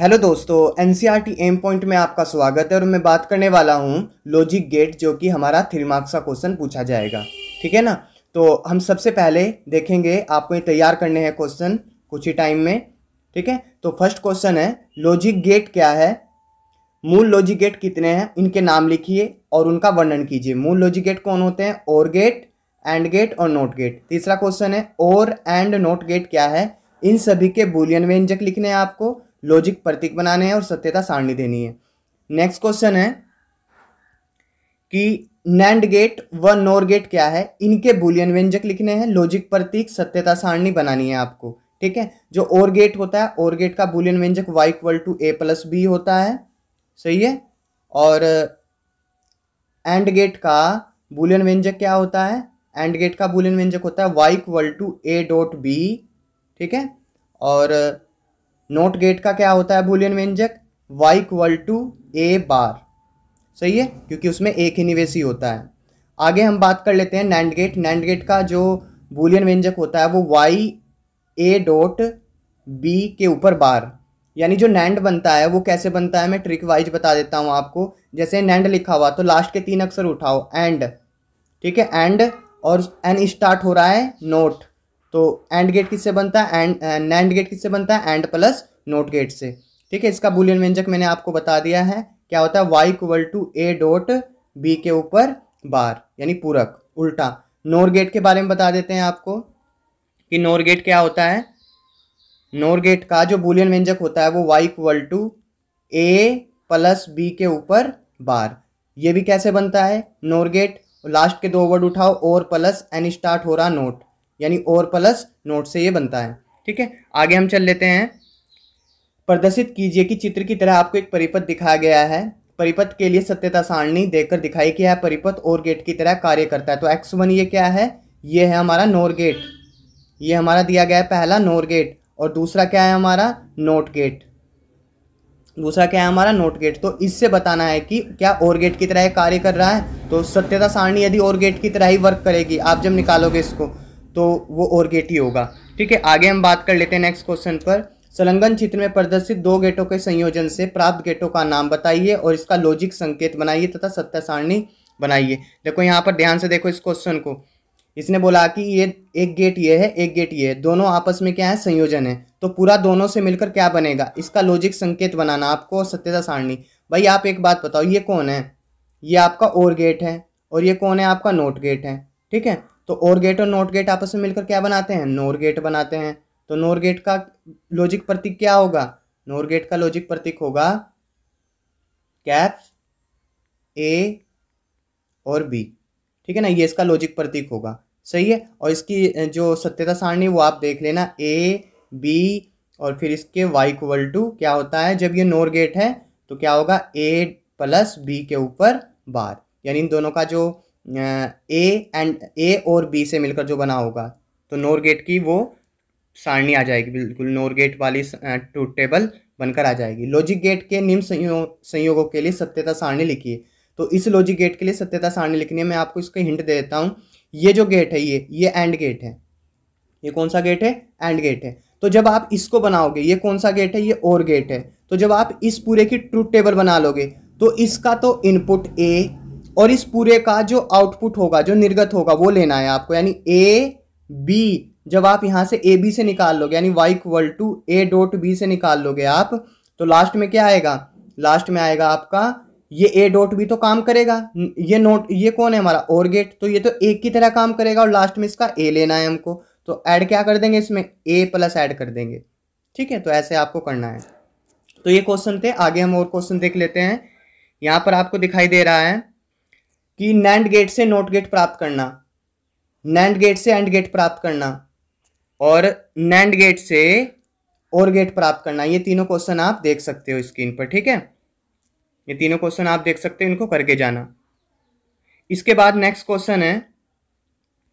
hello दोस्तों N C R T M point में आपका स्वागत है और मैं बात करने वाला हूँ लॉजिक गेट जो कि हमारा थ्री मार्क्स का क्वेश्चन पूछा जाएगा ठीक है ना तो हम सबसे पहले देखेंगे आपको ये तैयार करने हैं क्वेश्चन कुछ ही टाइम में ठीक है तो फर्स्ट क्वेश्चन है लॉजिक गेट क्या है मूल लॉजिक गेट कितने हैं इनके नाम लिखिए और उनका वर्णन कीजिए मूल लॉजिक गेट कौन होते हैं और गेट एंड गेट और नोट गेट तीसरा क्वेश्चन है और एंड नोट गेट क्या है इन सभी के बुलियन व्यंजक लिखने हैं आपको लॉजिक प्रतीक बनाने हैं और सत्यता सारणी देनी है नेक्स्ट क्वेश्चन है कि नैंड गेट व नोर गेट क्या है इनके बुलियन व्यंजक लिखने हैं लॉजिक प्रतीक सत्यता सारणी बनानी है आपको ठीक है जो ओर गेट होता है ओर गेट का बुलियन व्यंजक Y equal to A plus B होता है सही है और एंड uh, गेट का बुलियन व्यंजक क्या होता है एंड गेट का बुलियन व्यंजक होता है Y equal to A dot B ठीक है और uh, नोट गेट का क्या होता है बुलियन व्यंजक Y equal to A bar सही है क्योंकि उसमें एक ही निवेशी होता है आगे हम बात कर लेते हैं नैंड गेट नैंड गेट का जो बुलियन व्यंजक होता है वो वाई ए डॉट बी के ऊपर बार यानी जो नैंड बनता है वो कैसे बनता है मैं ट्रिक वाइज बता देता हूँ आपको जैसे नैंड लिखा हुआ तो लास्ट के तीन अक्षर उठाओ एंड ठीक है एंड और एन स्टार्ट हो रहा है नोट तो एंड गेट किससे बनता है एंड नैंड गेट किससे बनता है एंड प्लस नोट गेट से ठीक है इसका बुलियन व्यंजक मैंने आपको बता दिया है क्या होता है Y equal to A dot B के ऊपर बार यानी पूरक उल्टा नोर गेट के बारे में बता देते हैं आपको कि नोर गेट क्या होता है नोर गेट का जो बुलियन व्यंजक होता है वो Y equal to A plus B के ऊपर बार ये भी कैसे बनता है नोर गेट लास्ट के दो वर्ड उठाओ और प्लस एन स्टार्ट हो रहा नोट यानी और प्लस नोट से ये बनता है ठीक है आगे हम चल लेते हैं प्रदर्शित कीजिए कि चित्र की तरह आपको एक परिपथ दिखाया गया है परिपथ के लिए सत्यता सारणी देकर दिखाई कि है परिपथ और गेट की तरह कार्य करता है तो एक्स वन ये क्या है ये है हमारा नोर गेट ये हमारा दिया गया है पहला नोर गेट और दूसरा क्या है हमारा नोट गेट दूसरा क्या है हमारा नोट गेट तो इससे बताना है कि क्या और गेट की तरह कार्य कर रहा है तो सत्यता सारणी यदि और गेट की तरह ही वर्क करेगी आप जब निकालोगे इसको तो वो और गेट ही होगा ठीक है आगे हम बात कर लेते हैं नेक्स्ट क्वेश्चन पर संलग्न चित्र में प्रदर्शित दो गेटों के संयोजन से प्राप्त गेटों का नाम बताइए और इसका लॉजिक संकेत बनाइए तथा सत्य सारणी बनाइए देखो यहाँ पर ध्यान से देखो इस क्वेश्चन को इसने बोला कि ये एक गेट ये है एक गेट ये है दोनों आपस में क्या है संयोजन है तो पूरा दोनों से मिलकर क्या बनेगा इसका लॉजिक संकेत बनाना आपको सत्यता सारणी भाई आप एक बात बताओ ये कौन है ये आपका और गेट है और ये कौन है आपका नोट गेट है ठीक है तो और गेट और नोट गेट आपस में मिलकर क्या बनाते हैं नोर गेट बनाते हैं तो नोर गेट का लॉजिक प्रतीक क्या होगा नोर गेट का लॉजिक प्रतीक होगा कैप ए और बी ठीक है ना ये इसका लॉजिक प्रतीक होगा सही है और इसकी जो सत्यता सारणी वो आप देख लेना ए बी और फिर इसके वाई इक्वल टू क्या होता है जब ये नोर गेट है तो क्या होगा ए प्लस बी के ऊपर बार यानी इन दोनों का जो ए एंड ए और बी से मिलकर जो बना होगा तो नोर गेट की वो सारणी आ जाएगी बिल्कुल नोर गेट वाली ट्रूथ टेबल बनकर आ जाएगी लॉजिक गेट के निम्न संयोग संयोगों के लिए सत्यता सारणी लिखिए तो इस लॉजिक गेट के लिए सत्यता सारणी लिखने में आपको इसके हिंट दे देता हूँ ये जो गेट है ये ये एंड गेट है ये कौन सा गेट है एंड गेट है तो जब आप इसको बनाओगे ये कौन सा गेट है ये और गेट है तो जब आप इस पूरे की ट्रूथ टेबल बना लोगे तो इसका तो इनपुट ए और इस पूरे का जो आउटपुट होगा जो निर्गत होगा वो लेना है आपको यानी ए बी जब आप यहाँ से ए बी से निकाल लोगे यानी Y equal to A dot B से निकाल लोगे आप तो लास्ट में क्या आएगा लास्ट में आएगा आपका ये ए डॉट बी तो काम करेगा ये नोट ये कौन है हमारा और गेट तो ये तो ए की तरह काम करेगा और लास्ट में इसका ए लेना है हमको तो ऐड क्या कर देंगे इसमें ए प्लस ऐड कर देंगे ठीक है तो ऐसे आपको करना है तो ये क्वेश्चन थे आगे हम और क्वेश्चन देख लेते हैं यहाँ पर आपको दिखाई दे रहा है कि नैंड गेट से नोट गेट प्राप्त करना नैंड गेट से एंड गेट प्राप्त करना और नैंड गेट से और गेट प्राप्त करना ये तीनों क्वेश्चन आप देख सकते हो स्क्रीन पर ठीक है ये तीनों क्वेश्चन आप देख सकते हो इनको करके जाना इसके बाद नेक्स्ट क्वेश्चन है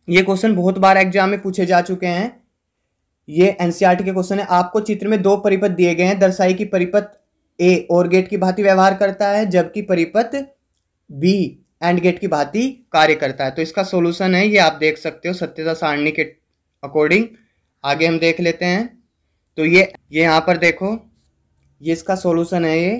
ये क्वेश्चन बहुत बार एग्जाम में पूछे जा चुके हैं ये एनसीईआरटी e के क्वेश्चन है आपको चित्र में दो परिपथ दिए गए हैं दर्शाई की परिपथ ए और गेट की भांति व्यवहार करता है जबकि परिपथ बी एंड गेट की भांति कार्य करता है तो इसका सोल्यूशन है ये आप देख सकते हो सत्यता सारणी के अकॉर्डिंग आगे हम देख लेते हैं तो ये ये यहाँ पर देखो ये इसका सोल्यूशन है ये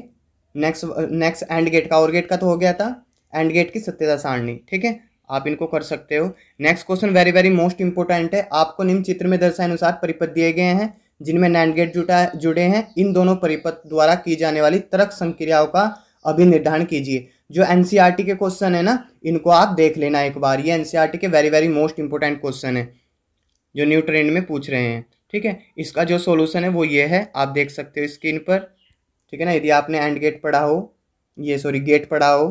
नेक्स्ट नेक्स्ट एंड गेट का और गेट का तो हो गया था एंड गेट की सत्यता सारणी ठीक है आप इनको कर सकते हो next question very very most important है आपको निम्न चित्र में दर्शाए अनुसार परिपथ दिए गए हैं जिनमें नैंड गेट जुटा जुड़े हैं इन दोनों परिपथ द्वारा की जाने वाली तरक संक्रियाओं का अभिनिर्धारण कीजिए जो एनसीईआरटी e के क्वेश्चन है ना इनको आप देख लेना एक बार ये एनसीईआरटी e के very very most important question है जो न्यू ट्रेंड में पूछ रहे हैं ठीक है इसका जो सोल्यूशन है वो ये है आप देख सकते हो स्क्रीन पर ठीक है ना यदि आपने एंड गेट पढ़ा हो ये सॉरी गेट पढ़ा हो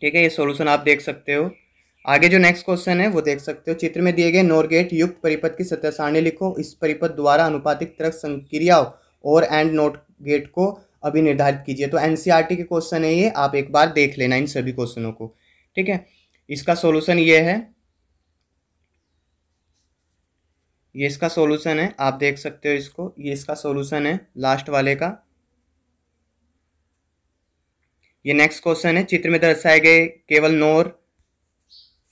ठीक है ये सोल्यूशन आप देख सकते हो आगे जो नेक्स्ट क्वेश्चन है वो देख सकते हो चित्र में दिए गए नोर गेट युक्त परिपथ की सत्य सारणी लिखो इस परिपथ द्वारा अनुपातिक तरह संक्रियाओं और एंड नोट गेट को अभी निर्धारित कीजिए तो एन e के क्वेश्चन है ये आप एक बार देख लेना इन सभी क्वेश्चनों को ठीक है इसका सोल्यूशन ये है ये इसका सोल्यूशन है आप देख सकते हो इसको ये इसका सोल्यूशन है लास्ट वाले का ये नेक्स्ट क्वेश्चन है चित्र में दर्शाए गए केवल नोर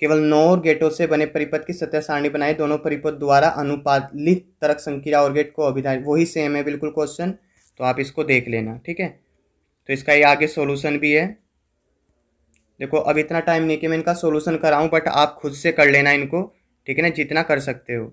केवल नौ गेटों से बने परिपथ की सत्य सारणी बनाई दोनों परिपथ द्वारा अनुपालित तरक संख्या और गेट को अभिधारित वही सेम है बिल्कुल क्वेश्चन तो आप इसको देख लेना ठीक है तो इसका ये आगे सोल्यूशन भी है देखो अब इतना टाइम नहीं कि मैं इनका सोल्यूशन कराऊँ बट आप खुद से कर लेना इनको ठीक है ना जितना कर सकते हो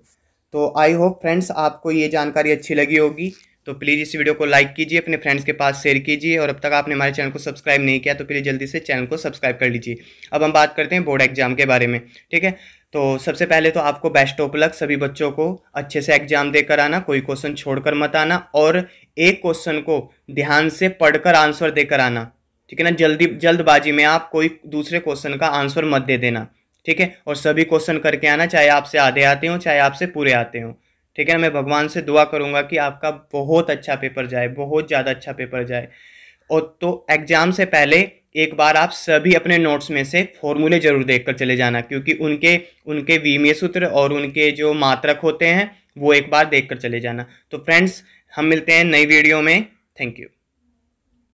तो आई होप फ्रेंड्स आपको ये जानकारी अच्छी लगी होगी तो प्लीज़ इस वीडियो को लाइक कीजिए अपने फ्रेंड्स के पास शेयर कीजिए और अब तक आपने हमारे चैनल को सब्सक्राइब नहीं किया तो प्लीज़ जल्दी से चैनल को सब्सक्राइब कर लीजिए अब हम बात करते हैं बोर्ड एग्जाम के बारे में ठीक है तो सबसे पहले तो आपको बेस्ट ऑफ लक सभी बच्चों को अच्छे से एग्जाम देकर आना कोई क्वेश्चन छोड़कर मत आना और एक क्वेश्चन को ध्यान से पढ़कर आंसर देकर आना ठीक है ना जल्दी जल्दबाजी में आप कोई दूसरे क्वेश्चन का आंसर मत दे देना ठीक है और सभी क्वेश्चन करके आना चाहे आपसे आधे आते हों चाहे आपसे पूरे आते हो ठीक है ना मैं भगवान से दुआ करूंगा कि आपका बहुत अच्छा पेपर जाए बहुत ज़्यादा अच्छा पेपर जाए और तो एग्ज़ाम से पहले एक बार आप सभी अपने नोट्स में से फॉर्मूले जरूर देख कर चले जाना क्योंकि उनके उनके वीमे सूत्र और उनके जो मात्रक होते हैं वो एक बार देख कर चले जाना तो फ्रेंड्स हम मिलते हैं नई वीडियो में थैंक यू